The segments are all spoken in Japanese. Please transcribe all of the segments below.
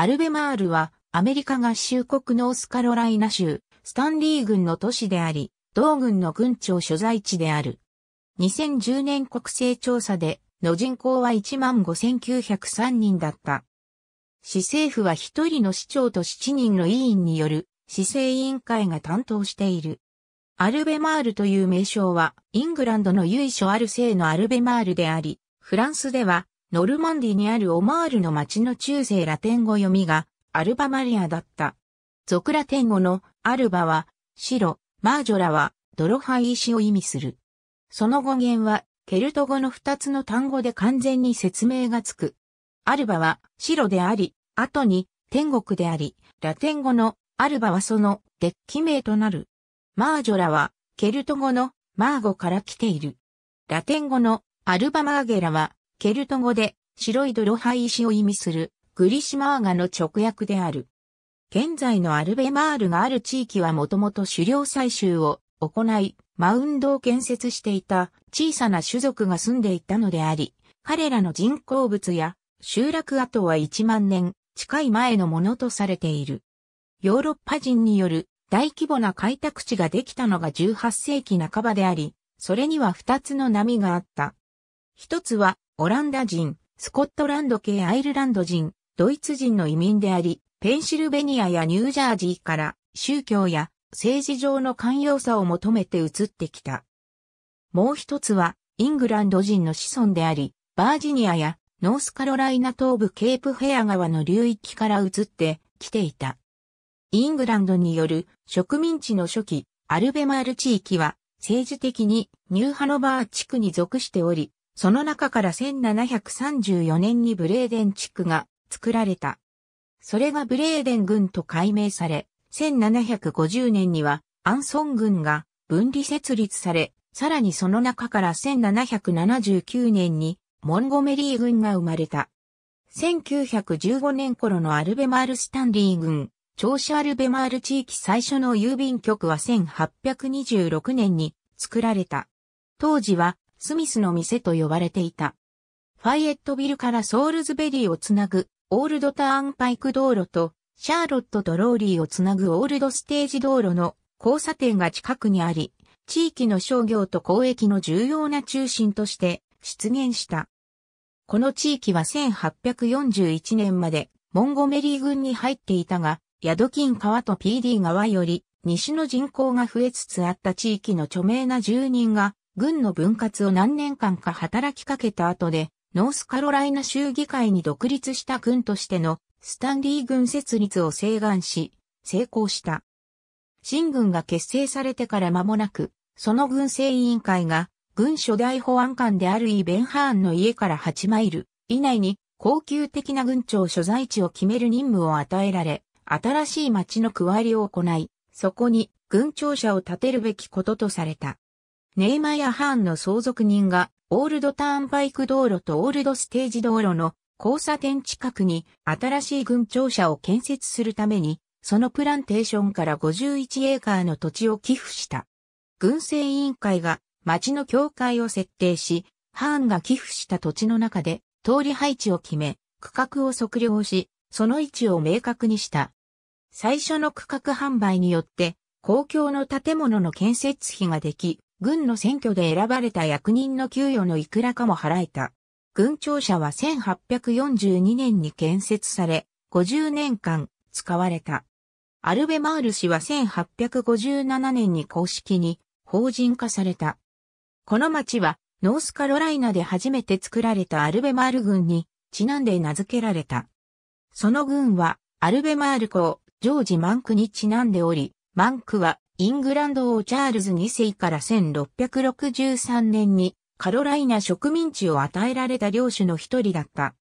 アルベマールは、アメリカ合衆国ノースカロライナ州、スタンリー郡の都市であり、同郡の郡庁所在地である。2010年国勢調査で、の人口は15,903人だった。市政府は一人の市長と7人の委員による市政委員会が担当している。アルベマールという名称は、イングランドの由緒ある姓のアルベマールであり、フランスでは、ノルマンディにあるオマールの町の中世ラテン語読みがアルバマリアだった。俗ラテン語のアルバは白、マージョラは泥灰石を意味する。その語源はケルト語の二つの単語で完全に説明がつく。アルバは白であり、後に天国であり、ラテン語のアルバはそのデッキ名となる。マージョラはケルト語のマーゴから来ている。ラテン語のアルバマーゲラはケルト語で白い泥灰石を意味するグリシマーガの直訳である。現在のアルベマールがある地域はもともと狩猟採集を行い、マウンドを建設していた小さな種族が住んでいたのであり、彼らの人工物や集落跡は1万年近い前のものとされている。ヨーロッパ人による大規模な開拓地ができたのが18世紀半ばであり、それには2つの波があった。一つはオランダ人、スコットランド系アイルランド人、ドイツ人の移民であり、ペンシルベニアやニュージャージーから宗教や政治上の寛容さを求めて移ってきた。もう一つは、イングランド人の子孫であり、バージニアやノースカロライナ東部ケープヘア川の流域から移ってきていた。イングランドによる植民地の初期、アルベマール地域は政治的にニューハノバー地区に属しており、その中から1734年にブレーデン地区が作られた。それがブレーデン軍と改名され、1750年にはアンソン軍が分離設立され、さらにその中から1779年にモンゴメリー軍が生まれた。1915年頃のアルベマール・スタンリー軍、長子アルベマール地域最初の郵便局は1826年に作られた。当時はスミスの店と呼ばれていた。ファイエットビルからソールズベリーをつなぐオールドターンパイク道路とシャーロットとローリーをつなぐオールドステージ道路の交差点が近くにあり、地域の商業と交易の重要な中心として出現した。この地域は1841年までモンゴメリー郡に入っていたが、ヤドキン川と PD 川より西の人口が増えつつあった地域の著名な住人が軍の分割を何年間か働きかけた後で、ノースカロライナ州議会に独立した軍としてのスタンリー軍設立を請願し、成功した。新軍が結成されてから間もなく、その軍政委員会が、軍初代保安官であるイ・ベンハーンの家から8マイル以内に高級的な軍庁所在地を決める任務を与えられ、新しい町の区割りを行い、そこに軍庁舎を建てるべきこととされた。ネイマヤハーンの相続人が、オールドターンパイク道路とオールドステージ道路の交差点近くに新しい軍庁舎を建設するために、そのプランテーションから51エーカーの土地を寄付した。軍政委員会が町の境界を設定し、ハーンが寄付した土地の中で通り配置を決め、区画を測量し、その位置を明確にした。最初の区画販売によって、公共の建物の建設費ができ、軍の選挙で選ばれた役人の給与のいくらかも払えた。軍庁舎は1842年に建設され、50年間使われた。アルベマール氏は1857年に公式に法人化された。この町はノースカロライナで初めて作られたアルベマール軍にちなんで名付けられた。その軍はアルベマール公ジョージ・マンクにちなんでおり、マンクはイングランド王チャールズ2世から1663年にカロライナ植民地を与えられた領主の一人だった。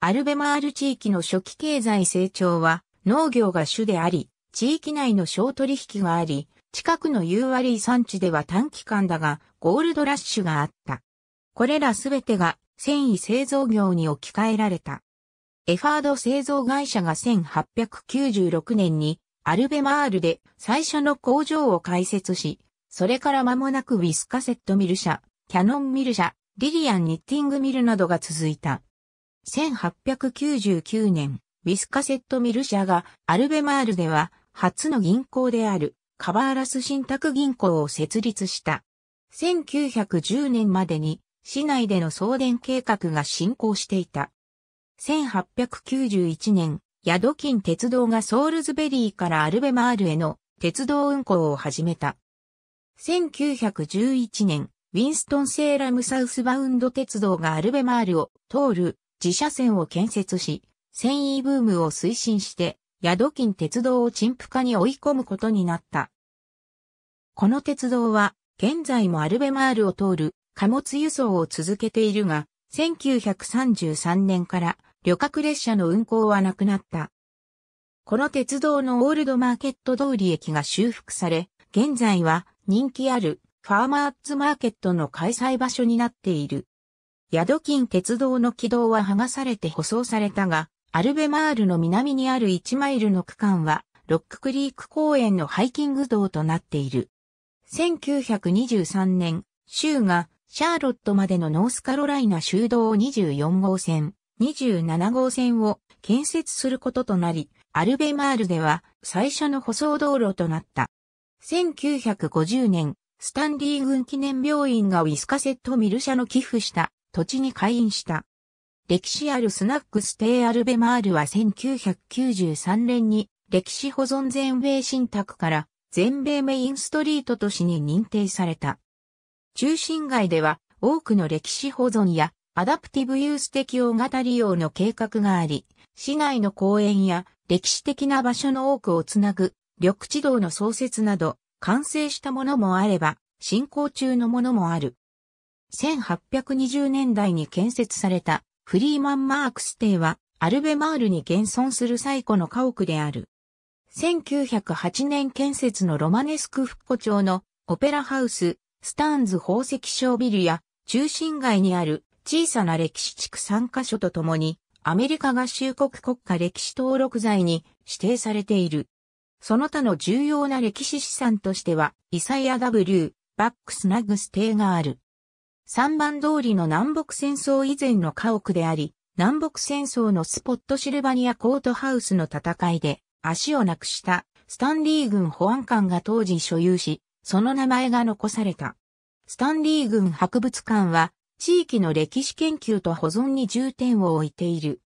アルベマール地域の初期経済成長は農業が主であり、地域内の小取引があり、近くのユーアリー産地では短期間だがゴールドラッシュがあった。これらすべてが繊維製造業に置き換えられた。エファード製造会社が1896年にアルベマールで最初の工場を開設し、それから間もなくウィスカセットミル社、キャノンミル社、リリアンニッティングミルなどが続いた。1899年、ウィスカセットミル社がアルベマールでは初の銀行であるカバーラス信託銀行を設立した。1910年までに市内での送電計画が進行していた。1891年、ヤドキン鉄道がソールズベリーからアルベマールへの鉄道運行を始めた。1911年、ウィンストン・セーラム・サウスバウンド鉄道がアルベマールを通る自社線を建設し、繊維ブームを推進して、ヤドキン鉄道を陳腐化に追い込むことになった。この鉄道は、現在もアルベマールを通る貨物輸送を続けているが、1933年から旅客列車の運行はなくなった。この鉄道のオールドマーケット通り駅が修復され、現在は人気あるファーマーズマーケットの開催場所になっている。宿金鉄道の軌道は剥がされて舗装されたが、アルベマールの南にある1マイルの区間は、ロッククリーク公園のハイキング道となっている。1923年、州がシャーロットまでのノースカロライナ州道24号線、27号線を建設することとなり、アルベマールでは最初の舗装道路となった。1950年、スタンリー軍記念病院がウィスカセットミル社の寄付した土地に開院した。歴史あるスナックステイアルベマールは1993年に歴史保存全米新宅から全米メインストリート都市に認定された。中心街では多くの歴史保存やアダプティブユース的大型利用の計画があり、市内の公園や歴史的な場所の多くをつなぐ緑地道の創設など、完成したものもあれば、進行中のものもある。1820年代に建設されたフリーマン・マークス邸は、アルベマールに現存する最古の家屋である。1908年建設のロマネスク復古町のオペラハウス、スターンズ宝石商ビルや中心街にある小さな歴史地区3カ所とともに、アメリカ合衆国国家歴史登録財に指定されている。その他の重要な歴史資産としては、イサイア W、バックスナグス邸がある。三番通りの南北戦争以前の家屋であり、南北戦争のスポットシルバニアコートハウスの戦いで足をなくしたスタンリー軍保安官が当時所有し、その名前が残された。スタンリー軍博物館は地域の歴史研究と保存に重点を置いている。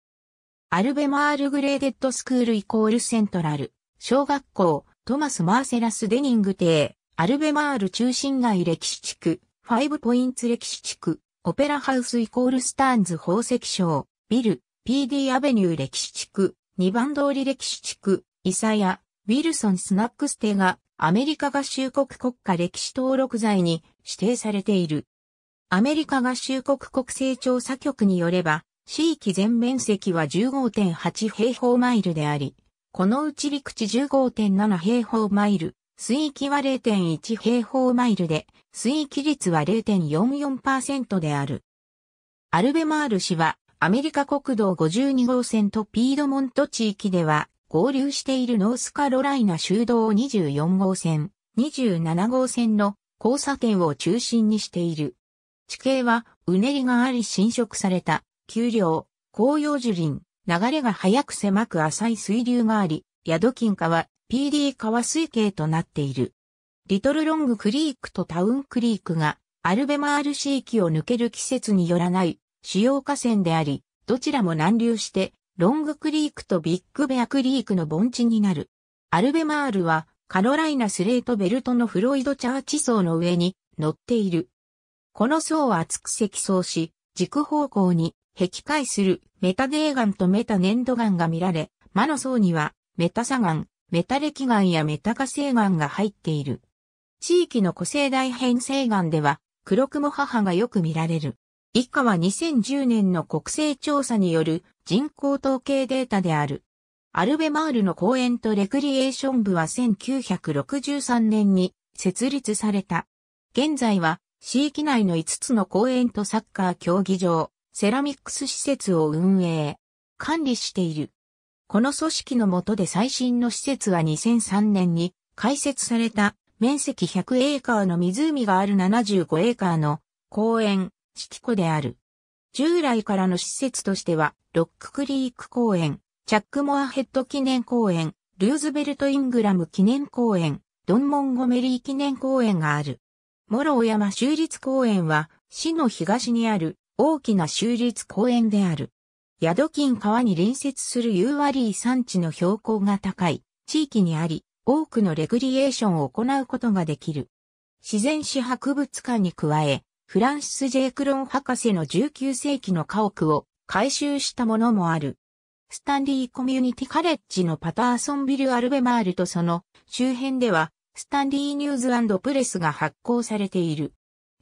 アルベマール・グレーデッド・スクールイコール・セントラル、小学校、トマス・マーセラス・デニング邸、アルベマール中心街歴史地区、ファイブポインツ歴史地区、オペラハウスイコール・スターンズ宝石賞、ビル、PD アベニュー歴史地区、2番通り歴史地区、イサヤ、ウィルソン・スナックステがアメリカ合衆国国家歴史登録財に指定されている。アメリカ合衆国国勢調査局によれば、地域全面積は15.8平方マイルであり、このうち陸地15.7平方マイル、水域は0.1平方マイルで、水域率は0.44%である。アルベマール氏は、アメリカ国道52号線とピードモント地域では、合流しているノースカロライナ州道24号線、27号線の交差点を中心にしている。地形はうねりがあり侵食された、丘陵、紅葉樹林、流れが速く狭く浅い水流があり、ヤドキン川、PD 川水系となっている。リトルロングクリークとタウンクリークがアルベマール市域を抜ける季節によらない主要河川であり、どちらも南流してロングクリークとビッグベアクリークの盆地になる。アルベマールはカロライナスレートベルトのフロイドチャーチ層の上に乗っているこの層は厚く積層し、軸方向に壁回するメタデーガンとメタ粘土岩が見られ、魔の層にはメタ砂岩、メタ歴岩やメタ化成岩が入っている。地域の古生大変成岩では黒雲母がよく見られる。以下は2010年の国勢調査による人口統計データである。アルベマールの公園とレクリエーション部は1963年に設立された。現在は市域内の5つの公園とサッカー競技場、セラミックス施設を運営、管理している。この組織の下で最新の施設は2003年に開設された面積100エーカーの湖がある75エーカーの公園、四季湖である。従来からの施設としては、ロッククリーク公園、チャックモアヘッド記念公園、ルーズベルト・イングラム記念公園、ドン・モンゴメリー記念公園がある。諸尾山州立公園は、市の東にある大きな州立公園である。宿金川に隣接するユーワリー山地の標高が高い地域にあり、多くのレクリエーションを行うことができる。自然史博物館に加え、フランシス・ジェイクロン博士の19世紀の家屋を改修したものもある。スタンリーコミュニティカレッジのパターソンビル・アルベマールとその周辺ではスタンリーニューズプレスが発行されている。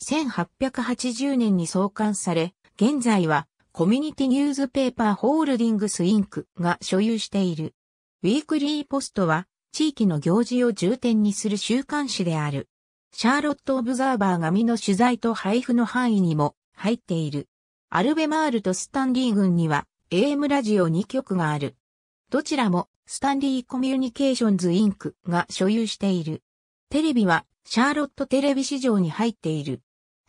1880年に創刊され、現在はコミュニティニューズペーパーホールディングスインクが所有している。ウィークリーポストは地域の行事を重点にする週刊誌である。シャーロット・オブザーバーが身の取材と配布の範囲にも入っている。アルベマールとスタンリー軍には AM ラジオ2局がある。どちらもスタンリーコミュニケーションズインクが所有している。テレビはシャーロットテレビ市場に入っている。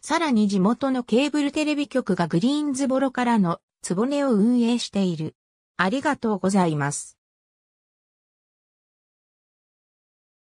さらに地元のケーブルテレビ局がグリーンズボロからのつぼねを運営している。ありがとうございます。